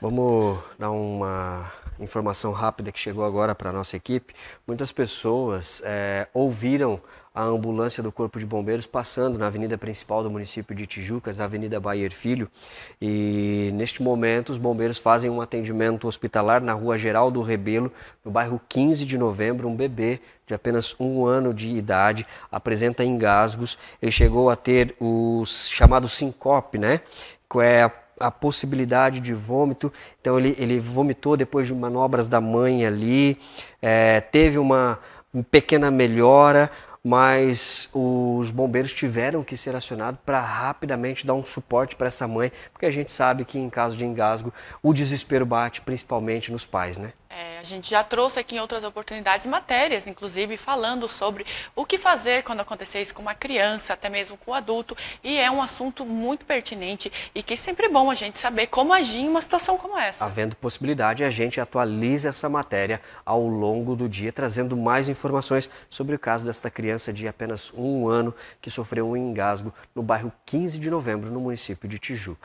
Vamos dar uma informação rápida que chegou agora para a nossa equipe. Muitas pessoas é, ouviram a ambulância do Corpo de Bombeiros passando na avenida principal do município de Tijucas, a Avenida Bayer Filho. E neste momento, os bombeiros fazem um atendimento hospitalar na rua Geraldo Rebelo, no bairro 15 de novembro. Um bebê de apenas um ano de idade apresenta engasgos. Ele chegou a ter o chamado sincope, né? Que é a a possibilidade de vômito. Então ele, ele vomitou depois de manobras da mãe ali, é, teve uma, uma pequena melhora, mas os bombeiros tiveram que ser acionados para rapidamente dar um suporte para essa mãe, porque a gente sabe que em caso de engasgo o desespero bate principalmente nos pais, né? gente já trouxe aqui em outras oportunidades matérias, inclusive, falando sobre o que fazer quando acontecer isso com uma criança, até mesmo com um adulto, e é um assunto muito pertinente e que é sempre bom a gente saber como agir em uma situação como essa. Havendo possibilidade, a gente atualiza essa matéria ao longo do dia, trazendo mais informações sobre o caso desta criança de apenas um ano que sofreu um engasgo no bairro 15 de novembro, no município de Tijuca.